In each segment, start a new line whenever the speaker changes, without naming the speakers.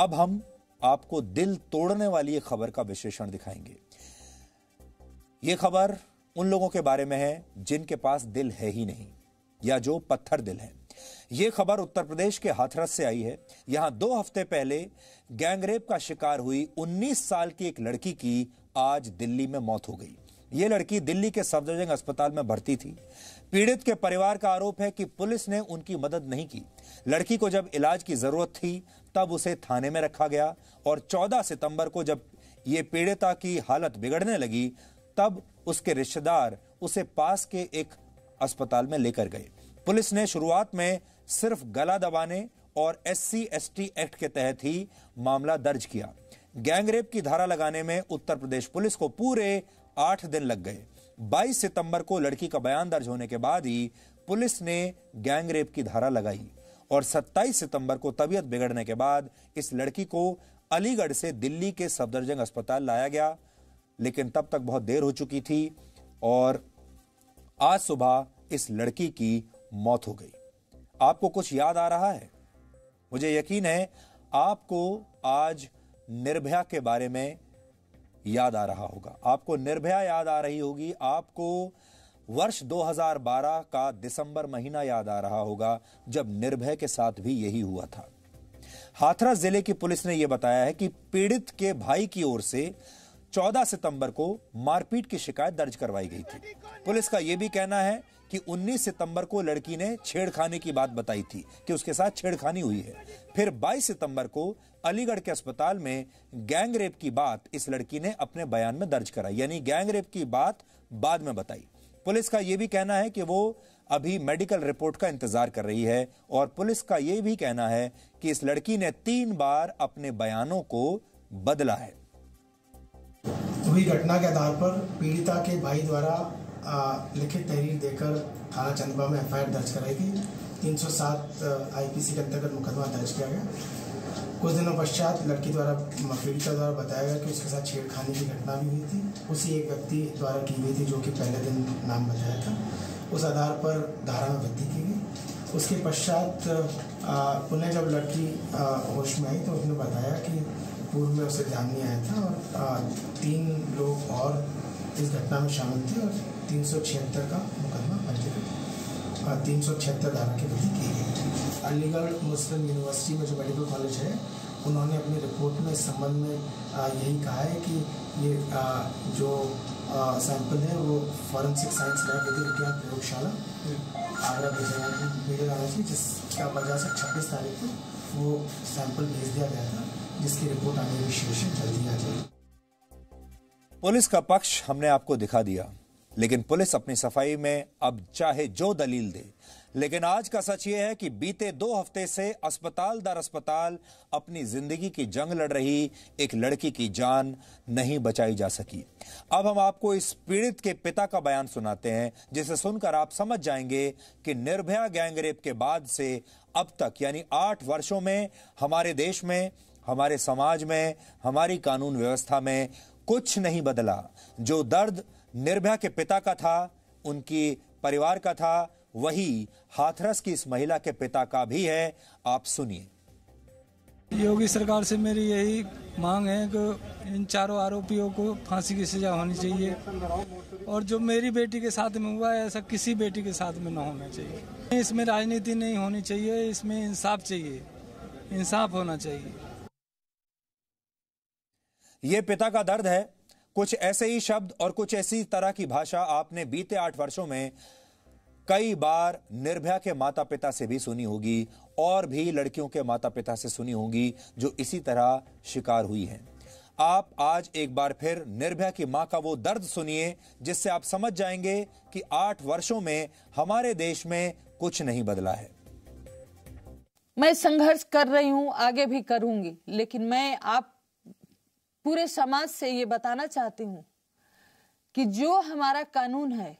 अब हम आपको दिल तोड़ने वाली एक खबर का विश्लेषण दिखाएंगे ये खबर उन लोगों के बारे में है जिनके पास दिल है ही नहीं या जो पत्थर दिल है यह खबर उत्तर प्रदेश के हाथरस से आई है यहां दो हफ्ते पहले गैंगरेप का शिकार हुई 19 साल की एक लड़की की आज दिल्ली में मौत हो गई ये लड़की दिल्ली के सफदरजंग अस्पताल में भर्ती थी पीड़ित के परिवार का आरोप है कि पुलिस ने उनकी मदद नहीं की लड़की को जब इलाज की जरूरत थी तब उसे थाने में रखा गया और 14 सितंबर को जब ये पीड़िता की हालत बिगड़ने लगी तब उसके रिश्तेदार उसे पास के एक अस्पताल में लेकर गए पुलिस ने शुरुआत में सिर्फ गला दबाने और S C S T act के तहत ही मामला दर्ज किया गैंगरेप की धारा लगाने में उत्तर प्रदेश पुलिस को पूरे आठ दिन लग गए 22 सितंबर को लड़की का बयान दर्ज होने के बाद ही पुलिस ने गैंगरेप की धारा लगाई और 27 सितंबर को तबीयत बिगड़ने के बाद इस लड़की को अलीगढ़ से दिल्ली के सफदरजंग अस्पताल लाया गया लेकिन तब तक बहुत देर हो चुकी थी और आज सुबह इस लड़की की मौत हो गई आपको कुछ याद आ रहा है मुझे यकीन है आपको आज निर्भया के बारे में याद आ रहा होगा आपको निर्भया याद आ रही होगी आपको वर्ष 2012 का दिसंबर महीना याद आ रहा होगा जब निर्भय के साथ भी यही हुआ था हाथरस जिले की पुलिस ने यह बताया है कि पीड़ित के भाई की ओर से 14 सितंबर को मारपीट की शिकायत दर्ज करवाई गई थी पुलिस का यह भी कहना है कि 19 सितंबर को लड़की ने छेड़खानी की बात बताई थी कि उसके साथ छेड़खानी हुई है फिर 22 सितंबर को अलीगढ़ के अस्पताल में गैंग रेप की बात इस लड़की ने अपने बयान में दर्ज कराई यानी गैंग रेप की बात बाद में बताई पुलिस का यह भी कहना है कि वो अभी मेडिकल रिपोर्ट का इंतजार कर रही है और पुलिस का यह भी कहना है कि इस लड़की ने तीन बार अपने बयानों को बदला है
हुई घटना के आधार पर पीड़िता के भाई द्वारा लिखित तहरीर देकर थाना चंदवा में एफ दर्ज कराई गई तीन सौ 307 आईपीसी के अंतर्गत मुकदमा दर्ज किया गया कुछ दिनों पश्चात लड़की द्वारा पीड़िता द्वारा बताया गया कि उसके साथ छेड़खानी की घटना भी हुई थी उसी एक व्यक्ति द्वारा की गई थी जो कि पहले दिन नाम बजाया था उस आधार पर धारा में वृद्धि की गई उसके पश्चात पुनः जब लड़की होश में आई तो उसने बताया कि पूर्व में उसे ध्यान नहीं आया था और आ, तीन लोग और इस घटना में शामिल थे और तीन का मुकदमा पंजीकृत तीन सौ छिहत्तर धारा की वृद्धि की गई अलीगढ़ मुस्लिम यूनिवर्सिटी में जो मेडिकल कॉलेज है उन्होंने अपनी रिपोर्ट में इस संबंध में यही कहा है कि ये जो सैंपल है वो फॉरेंसिक साइंस लैब विधि विज्ञान प्रयोगशाला आगरा भेजा भेजा जा रहा चाहिए जिसका वजह से छब्बीस तारीख को वो सैंपल भेज दिया गया था जिसकी रिपोर्ट आने की विश्लेषण जल्दी आ जाएगी
पुलिस का पक्ष हमने आपको दिखा दिया लेकिन पुलिस अपनी सफाई में अब चाहे जो दलील दे लेकिन आज का सच यह है कि बीते दो हफ्ते से अस्पताल दर अस्पताल अपनी जिंदगी की जंग लड़ रही एक लड़की की जान नहीं बचाई जा सकी अब हम आपको इस पीड़ित के पिता का बयान सुनाते हैं जिसे सुनकर आप समझ जाएंगे कि निर्भया गैंगरेप के बाद से अब तक यानी आठ वर्षों में हमारे देश में हमारे समाज में हमारी कानून व्यवस्था में कुछ नहीं बदला जो दर्द निर्भया के पिता का था उनकी परिवार का था वही हाथरस की इस महिला के पिता का भी है आप सुनिए योगी सरकार से मेरी यही मांग है कि इन चारों आरोपियों को फांसी की सजा होनी चाहिए और जो मेरी बेटी के साथ में हुआ है ऐसा किसी बेटी के साथ में न होना चाहिए इसमें राजनीति नहीं होनी चाहिए इसमें इंसाफ चाहिए इंसाफ होना चाहिए ये पिता का दर्द है कुछ ऐसे ही शब्द और कुछ ऐसी तरह की भाषा आपने बीते आठ वर्षों में कई बार निर्भया के माता पिता से भी सुनी होगी और भी लड़कियों के माता पिता से सुनी होगी जो इसी तरह शिकार हुई हैं आप आज एक बार फिर निर्भया की मां का वो दर्द सुनिए जिससे आप समझ जाएंगे कि आठ वर्षों में हमारे देश में कुछ नहीं बदला है
मैं संघर्ष कर रही हूं आगे भी करूंगी लेकिन मैं आप पूरे समाज से ये बताना चाहती हूं कि जो हमारा कानून है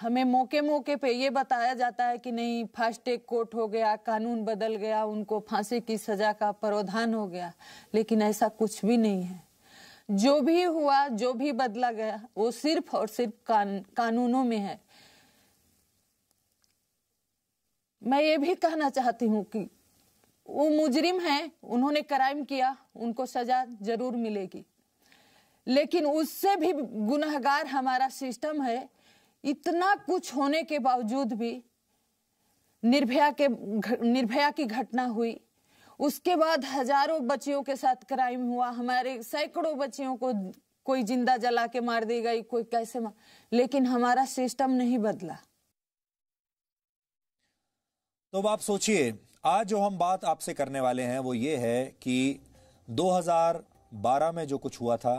हमें मौके मौके पे ये बताया जाता है कि नहीं फास्टैग कोर्ट हो गया कानून बदल गया उनको फांसी की सजा का प्रावधान हो गया लेकिन ऐसा कुछ भी नहीं है जो भी हुआ जो भी बदला गया वो सिर्फ और सिर्फ कान, कानूनों में है मैं ये भी कहना चाहती हूँ कि वो मुजरिम है उन्होंने क्राइम किया उनको सजा जरूर मिलेगी लेकिन उससे भी गुनहगार हमारा सिस्टम है इतना कुछ होने के बावजूद भी निर्भया के निर्भया की घटना हुई उसके बाद हजारों बच्चियों के साथ क्राइम हुआ हमारे सैकड़ों बच्चियों को कोई जिंदा जला के मार दी गई कोई कैसे मार लेकिन हमारा सिस्टम नहीं बदला
तो आप सोचिए आज जो हम बात आपसे करने वाले हैं वो ये है कि 2012 में जो कुछ हुआ था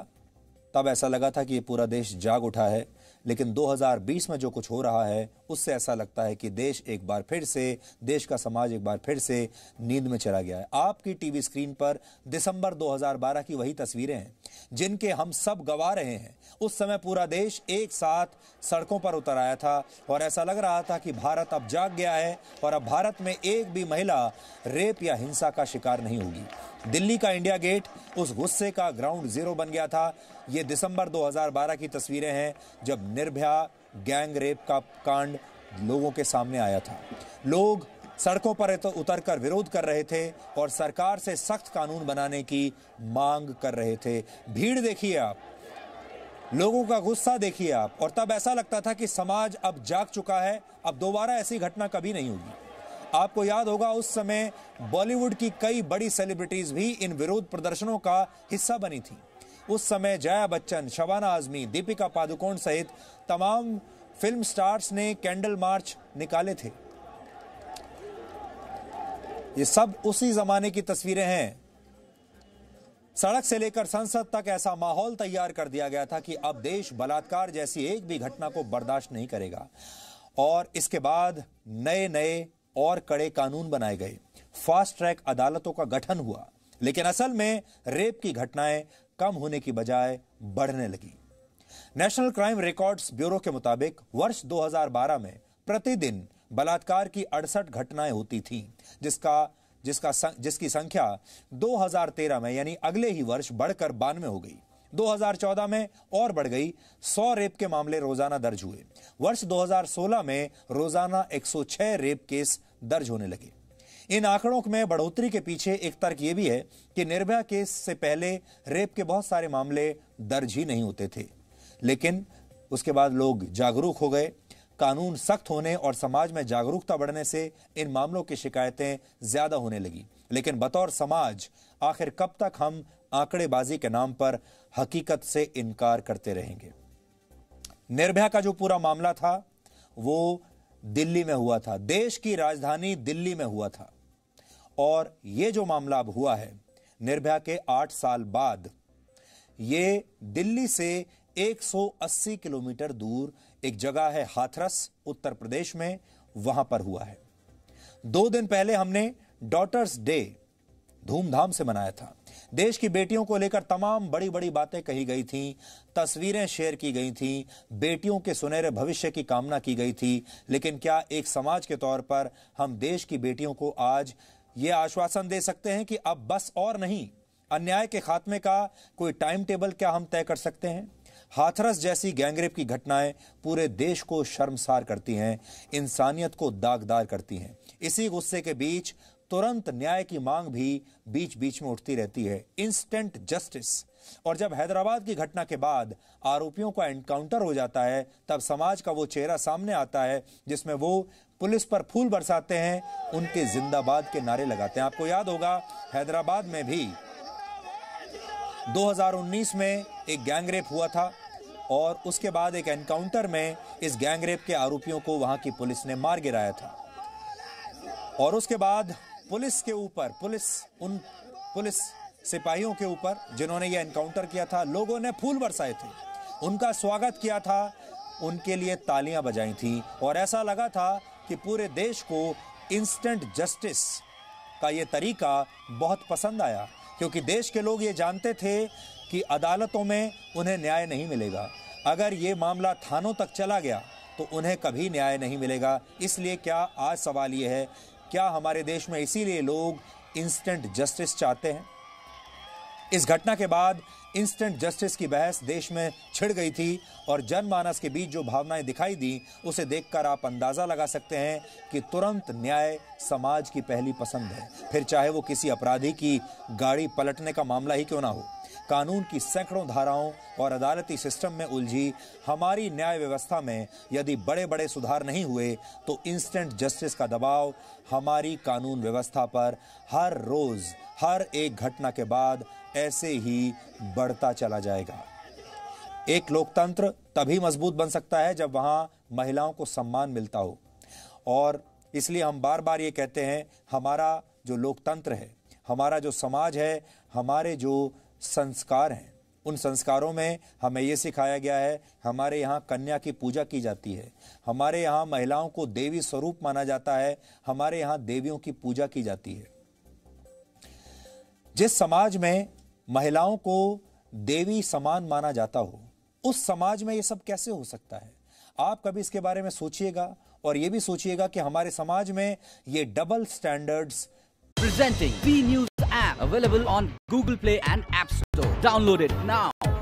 तब ऐसा लगा था कि ये पूरा देश जाग उठा है लेकिन 2020 में जो कुछ हो रहा है उससे ऐसा लगता है कि देश एक बार फिर से देश का समाज एक बार फिर से नींद में चला गया है आपकी टीवी स्क्रीन पर दिसंबर 2012 की वही तस्वीरें हैं जिनके हम सब गवा रहे हैं उस समय पूरा देश एक साथ सड़कों पर उतर आया था और ऐसा लग रहा था कि भारत अब जाग गया है और अब भारत में एक भी महिला रेप या हिंसा का शिकार नहीं होगी दिल्ली का इंडिया गेट उस गुस्से का ग्राउंड जीरो बन गया था ये दिसंबर 2012 की तस्वीरें हैं जब निर्भया गैंग रेप का कांड लोगों के सामने आया था लोग सड़कों पर उतर कर विरोध कर रहे थे और सरकार से सख्त कानून बनाने की मांग कर रहे थे भीड़ देखिए आप लोगों का गुस्सा देखिए आप और तब ऐसा लगता था कि समाज अब जाग चुका है अब दोबारा ऐसी घटना कभी नहीं होगी आपको याद होगा उस समय बॉलीवुड की कई बड़ी सेलिब्रिटीज भी इन विरोध प्रदर्शनों का हिस्सा बनी थी उस समय जया बच्चन शबाना आजमी दीपिका पादुकोण सहित तमाम फिल्म स्टार्स ने कैंडल मार्च निकाले थे ये सब उसी जमाने की तस्वीरें हैं सड़क से लेकर संसद तक ऐसा माहौल तैयार कर दिया गया था कि अब देश बलात्कार जैसी एक भी घटना को बर्दाश्त नहीं करेगा और इसके बाद नए नए और कड़े कानून बनाए गए फास्ट ट्रैक अदालतों का गठन हुआ लेकिन असल में रेप की घटनाएं कम होने की बजाय बढ़ने लगी नेशनल क्राइम रिकॉर्ड्स ब्यूरो के मुताबिक वर्ष 2012 में प्रतिदिन बलात्कार की अड़सठ घटनाएं होती थीं जिसका जिसका जिसकी संख्या 2013 में यानी अगले ही वर्ष बढ़कर बानवे हो गई 2014 में और बढ़ गई 100 रेप के मामले रोजाना दर्ज हुए वर्ष 2016 में रोजाना 106 रेप केस दर्ज होने लगे इन आंकड़ों में बढ़ोतरी के पीछे एक तर्क यह भी है कि निर्भया केस से पहले रेप के बहुत सारे मामले दर्ज ही नहीं होते थे लेकिन उसके बाद लोग जागरूक हो गए कानून सख्त होने और समाज में जागरूकता बढ़ने से इन मामलों की शिकायतें ज्यादा होने लगी लेकिन बतौर समाज आखिर कब तक हम आंकड़ेबाजी के नाम पर हकीकत से इनकार करते रहेंगे निर्भया का जो पूरा मामला था वो दिल्ली में हुआ था देश की राजधानी दिल्ली में हुआ था और ये जो मामला अब हुआ है निर्भया के आठ साल बाद ये दिल्ली से 180 किलोमीटर दूर एक जगह है हाथरस उत्तर प्रदेश में वहां पर हुआ है दो दिन पहले हमने डॉटर्स डे धूमधाम से मनाया था देश की बेटियों को लेकर तमाम बड़ी बड़ी बातें कही गई थीं तस्वीरें शेयर की गई थीं बेटियों के सुनहरे भविष्य की कामना की गई थी लेकिन क्या एक समाज के तौर पर हम देश की बेटियों को आज ये आश्वासन दे सकते हैं कि अब बस और नहीं अन्याय के खात्मे का कोई टाइम टेबल क्या हम तय कर सकते हैं हाथरस जैसी गैंगरेप की घटनाएं पूरे देश को शर्मसार करती हैं इंसानियत को दागदार करती हैं इसी गुस्से के बीच तुरंत न्याय की मांग भी बीच बीच में उठती रहती है इंस्टेंट जस्टिस और जब हैदराबाद की घटना के बाद आरोपियों का एनकाउंटर हो जाता है तब समाज का वो चेहरा सामने आता है जिसमें वो पुलिस पर फूल बरसाते हैं उनके जिंदाबाद के नारे लगाते हैं आपको याद होगा हैदराबाद में भी 2019 में एक गैंगरेप हुआ था और उसके बाद एक एनकाउंटर में इस गैंगरेप के आरोपियों को वहां की पुलिस ने मार गिराया था और उसके बाद पुलिस के ऊपर पुलिस उन पुलिस सिपाहियों के ऊपर जिन्होंने ये एनकाउंटर किया था लोगों ने फूल बरसाए थे उनका स्वागत किया था उनके लिए तालियां बजाई थी और ऐसा लगा था कि पूरे देश को इंस्टेंट जस्टिस का ये तरीका बहुत पसंद आया क्योंकि देश के लोग ये जानते थे कि अदालतों में उन्हें न्याय नहीं मिलेगा अगर ये मामला थानों तक चला गया तो उन्हें कभी न्याय नहीं मिलेगा इसलिए क्या आज सवाल ये है क्या हमारे देश में इसीलिए लोग इंस्टेंट जस्टिस चाहते हैं इस घटना के बाद इंस्टेंट जस्टिस की बहस देश में छिड़ गई थी और जनमानस के बीच जो भावनाएं दिखाई दी उसे देखकर आप अंदाज़ा लगा सकते हैं कि तुरंत न्याय समाज की पहली पसंद है फिर चाहे वो किसी अपराधी की गाड़ी पलटने का मामला ही क्यों ना हो कानून की सैकड़ों धाराओं और अदालती सिस्टम में उलझी हमारी न्याय व्यवस्था में यदि बड़े बड़े सुधार नहीं हुए तो इंस्टेंट जस्टिस का दबाव हमारी कानून व्यवस्था पर हर रोज़ हर एक घटना के बाद ऐसे ही बढ़ता चला जाएगा एक लोकतंत्र तभी मजबूत बन सकता है जब वहाँ महिलाओं को सम्मान मिलता हो और इसलिए हम बार बार ये कहते हैं हमारा जो लोकतंत्र है हमारा जो समाज है हमारे जो संस्कार हैं उन संस्कारों में हमें ये सिखाया गया है हमारे यहाँ कन्या की पूजा की जाती है हमारे यहाँ महिलाओं को देवी स्वरूप माना जाता है हमारे यहाँ देवियों की पूजा की जाती है जिस समाज में महिलाओं को देवी समान माना जाता हो उस समाज में ये सब कैसे हो सकता है आप कभी इसके बारे में सोचिएगा और ये भी सोचिएगा कि हमारे समाज में ये double standards presenting B news available on Google Play and App Store. Download it now.